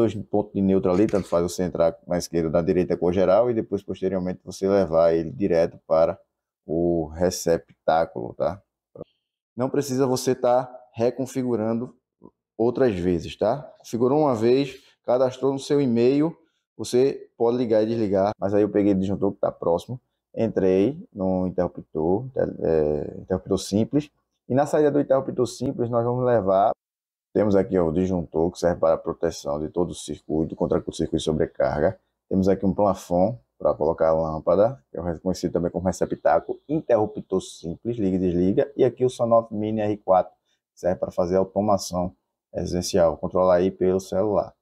dois pontos de neutro ali, tanto faz você entrar na esquerda ou na direita com geral e depois posteriormente você levar ele direto para o receptáculo, tá? Não precisa você estar tá reconfigurando outras vezes, tá? Configurou uma vez, cadastrou no seu e-mail, você pode ligar e desligar, mas aí eu peguei o disjuntor que está próximo, entrei no interruptor, é, interruptor simples, e na saída do interruptor simples nós vamos levar temos aqui ó, o disjuntor, que serve para a proteção de todo o circuito contra o circuito de sobrecarga. Temos aqui um plafond para colocar a lâmpada, que é conhecido também como receptáculo, interruptor simples, liga e desliga, e aqui o Sonoff Mini R4, que serve para fazer automação essencial, controlar aí pelo celular.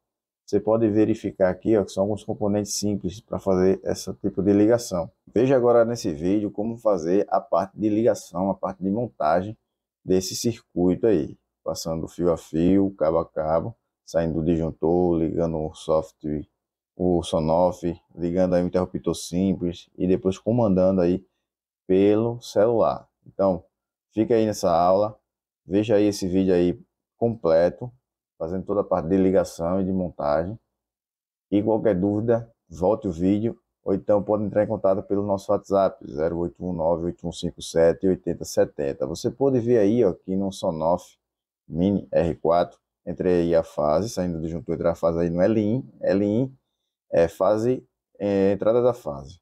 Você pode verificar aqui ó, que são alguns componentes simples para fazer esse tipo de ligação. Veja agora nesse vídeo como fazer a parte de ligação, a parte de montagem desse circuito aí passando fio a fio, cabo a cabo, saindo do disjuntor, ligando o software, o sonoff, ligando aí o interruptor simples e depois comandando aí pelo celular. Então, fica aí nessa aula, veja aí esse vídeo aí completo, fazendo toda a parte de ligação e de montagem. E qualquer dúvida, volte o vídeo ou então pode entrar em contato pelo nosso WhatsApp 0819 8157 8070. Você pode ver aí ó, no Sonoff mini R4, entrei aí a fase, saindo do junto, entre a fase aí no l lin L1 é fase, é, entrada da fase.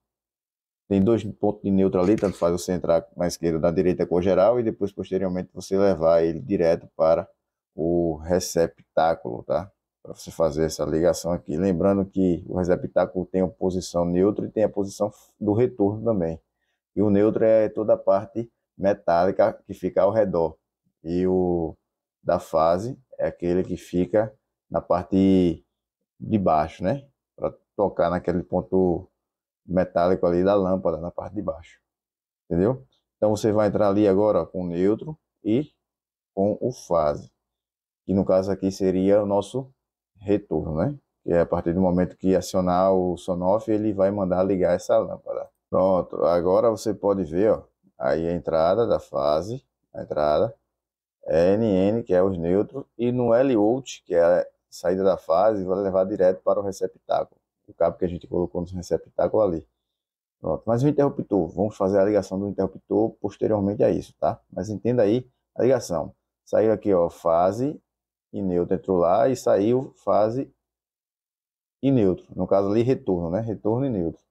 Tem dois pontos de neutro ali, tanto faz você entrar na esquerda ou na direita com o geral e depois, posteriormente, você levar ele direto para o receptáculo, tá? Para você fazer essa ligação aqui. Lembrando que o receptáculo tem a posição neutra e tem a posição do retorno também. E o neutro é toda a parte metálica que fica ao redor. E o da fase é aquele que fica na parte de baixo, né? Para tocar naquele ponto metálico ali da lâmpada, na parte de baixo. Entendeu? Então você vai entrar ali agora com o neutro e com o fase. Que no caso aqui seria o nosso retorno, né? Que é a partir do momento que acionar o sonoff, ele vai mandar ligar essa lâmpada. Pronto, agora você pode ver, ó, aí a entrada da fase, a entrada, é NN, que é os neutros, e no L-out, que é a saída da fase, vai levar direto para o receptáculo, o cabo que a gente colocou no receptáculo ali. Pronto, mas o interruptor, vamos fazer a ligação do interruptor posteriormente a isso, tá? Mas entenda aí a ligação. Saiu aqui, ó, fase e neutro entrou lá e saiu fase e neutro. No caso ali, retorno, né? Retorno e neutro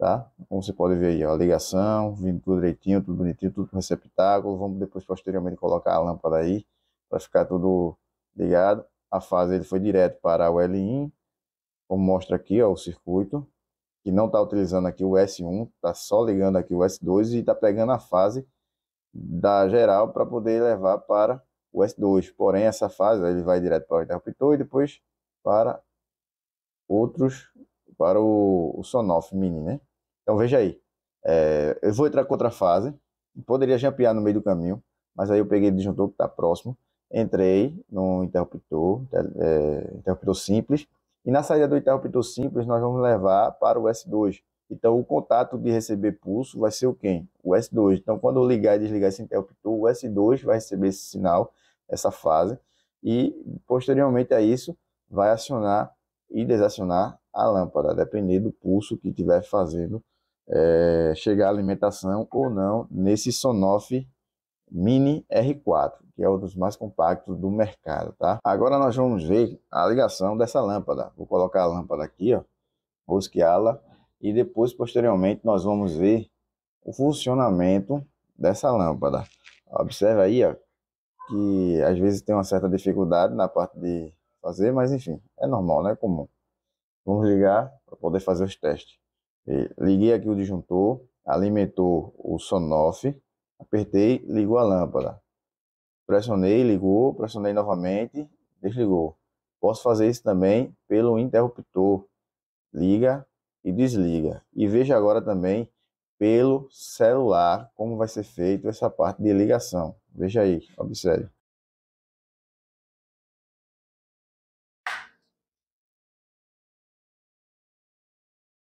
tá? Como você pode ver aí, ó, a ligação, vindo tudo direitinho, tudo bonitinho, tudo com receptáculo. Vamos depois, posteriormente, colocar a lâmpada aí, para ficar tudo ligado. A fase ele foi direto para o L1, como mostra aqui, ó, o circuito, que não está utilizando aqui o S1, está só ligando aqui o S2 e está pegando a fase da geral para poder levar para o S2. Porém, essa fase ele vai direto para o interruptor e depois para outros, para o, o Sonoff Mini, né? Então veja aí, é, eu vou entrar com outra fase, poderia jampear no meio do caminho, mas aí eu peguei o disjuntor que está próximo, entrei no interruptor, é, interruptor simples, e na saída do interruptor simples nós vamos levar para o S2. Então o contato de receber pulso vai ser o quem? O S2. Então quando eu ligar e desligar esse interruptor, o S2 vai receber esse sinal, essa fase, e posteriormente a isso vai acionar e desacionar a lâmpada, dependendo do pulso que estiver fazendo é, chegar à alimentação ou não nesse Sonoff Mini R4, que é um dos mais compactos do mercado, tá? Agora nós vamos ver a ligação dessa lâmpada. Vou colocar a lâmpada aqui, ó, rosqueá-la e depois, posteriormente, nós vamos ver o funcionamento dessa lâmpada. Observe aí, ó, que às vezes tem uma certa dificuldade na parte de fazer, mas enfim, é normal, né? É comum. Vamos ligar para poder fazer os testes. Liguei aqui o disjuntor, alimentou o sonoff, apertei, ligou a lâmpada. Pressionei, ligou, pressionei novamente, desligou. Posso fazer isso também pelo interruptor. Liga e desliga. E veja agora também pelo celular como vai ser feito essa parte de ligação. Veja aí, observe.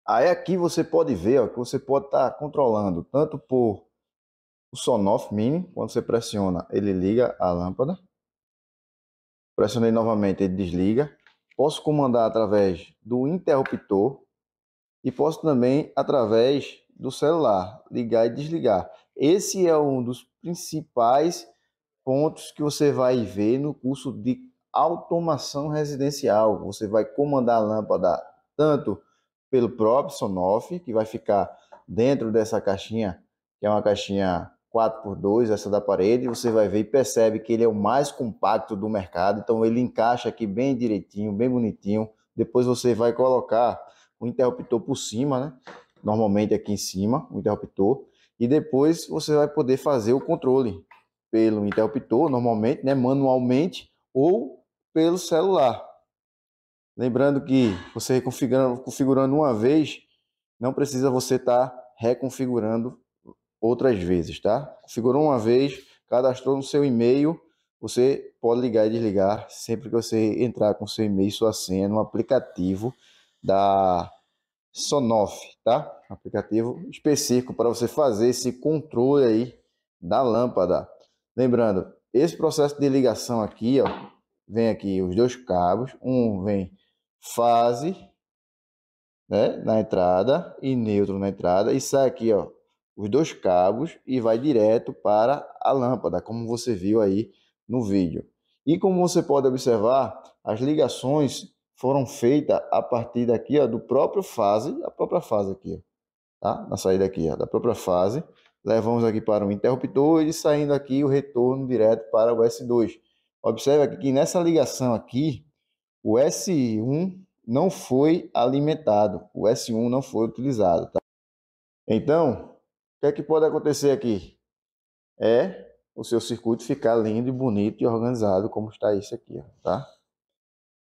Aí aqui você pode ver ó, que você pode estar tá controlando tanto por o Sonoff Mini, quando você pressiona, ele liga a lâmpada. Pressionei novamente, ele desliga. Posso comandar através do interruptor e posso também através do celular, ligar e desligar. Esse é um dos principais pontos que você vai ver no curso de automação residencial. Você vai comandar a lâmpada tanto pelo próprio Sonoff, que vai ficar dentro dessa caixinha, que é uma caixinha 4x2, essa da parede, você vai ver e percebe que ele é o mais compacto do mercado, então ele encaixa aqui bem direitinho, bem bonitinho. Depois você vai colocar o interruptor por cima, né? Normalmente aqui em cima, o interruptor, e depois você vai poder fazer o controle pelo interruptor, normalmente, né, manualmente ou pelo celular. Lembrando que você reconfigurando configurando uma vez, não precisa você estar tá reconfigurando outras vezes, tá? Configurou uma vez, cadastrou no seu e-mail, você pode ligar e desligar sempre que você entrar com seu e-mail e sua senha no aplicativo da Sonoff, tá? Aplicativo específico para você fazer esse controle aí da lâmpada. Lembrando, esse processo de ligação aqui, ó, vem aqui os dois cabos, um vem fase né, na entrada e neutro na entrada e sai aqui ó, os dois cabos e vai direto para a lâmpada, como você viu aí no vídeo. E como você pode observar, as ligações foram feitas a partir daqui ó, do próprio fase, a própria fase aqui, ó, tá? na saída aqui ó, da própria fase. Levamos aqui para o interruptor e saindo aqui o retorno direto para o S2. Observe aqui que nessa ligação aqui, o S1 não foi alimentado, o S1 não foi utilizado. Tá? Então, o que é que pode acontecer aqui? É o seu circuito ficar lindo e bonito e organizado como está isso aqui, tá?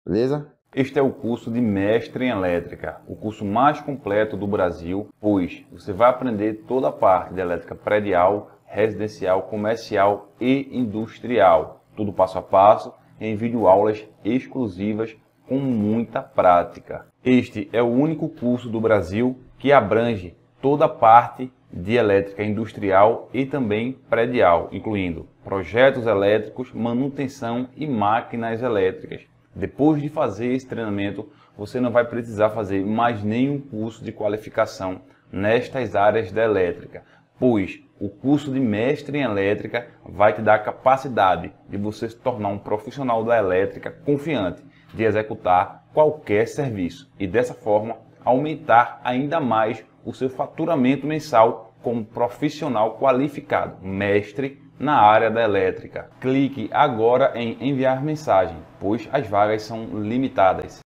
Beleza? Este é o curso de Mestre em Elétrica, o curso mais completo do Brasil, pois você vai aprender toda a parte de elétrica predial, residencial, comercial e industrial, tudo passo a passo em videoaulas exclusivas com muita prática. Este é o único curso do Brasil que abrange toda a parte de elétrica industrial e também predial, incluindo projetos elétricos, manutenção e máquinas elétricas. Depois de fazer esse treinamento, você não vai precisar fazer mais nenhum curso de qualificação nestas áreas da elétrica pois o curso de mestre em elétrica vai te dar a capacidade de você se tornar um profissional da elétrica confiante de executar qualquer serviço e dessa forma aumentar ainda mais o seu faturamento mensal como profissional qualificado, mestre na área da elétrica. Clique agora em enviar mensagem, pois as vagas são limitadas.